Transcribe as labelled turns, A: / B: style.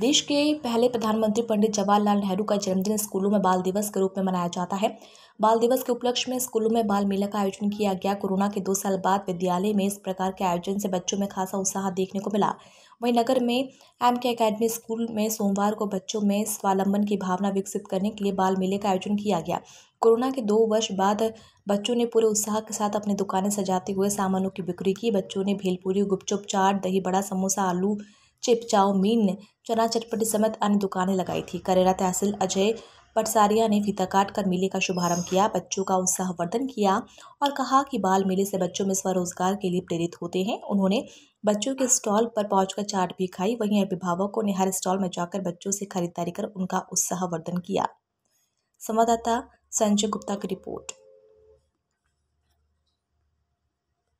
A: देश के पहले प्रधानमंत्री पंडित जवाहरलाल नेहरू का जन्मदिन स्कूलों में बाल दिवस के रूप में मनाया जाता है बाल दिवस के उपलक्ष्य में स्कूलों में बाल मेला का आयोजन किया गया कोरोना के दो साल बाद विद्यालय में इस प्रकार के आयोजन से बच्चों में खासा उत्साह देखने को मिला वहीं नगर में एम के अकेडमी स्कूल में सोमवार को बच्चों में स्वावलंबन की भावना विकसित करने के लिए बाल मेले का आयोजन किया गया कोरोना के दो वर्ष बाद बच्चों ने पूरे उत्साह के साथ अपनी दुकानें सजाते हुए सामानों की बिक्री की बच्चों ने भेलपूरी गुपचुप चाट दही बड़ा समोसा आलू चिप ने चना चटपटी समेत अन्य दुकानें लगाई थी करेरा तहसील अजय पटसारिया ने फीता काट कर मेले का शुभारंभ किया बच्चों का उत्साहवर्धन किया और कहा कि बाल मेले से बच्चों में स्वरोजगार के लिए प्रेरित होते हैं उन्होंने बच्चों के स्टॉल पर पहुंचकर चाट भी खाई वहीं अभिभावकों ने हर स्टॉल में जाकर बच्चों से खरीदारी कर उनका उत्साहवर्धन किया संवाददाता संजय गुप्ता की रिपोर्ट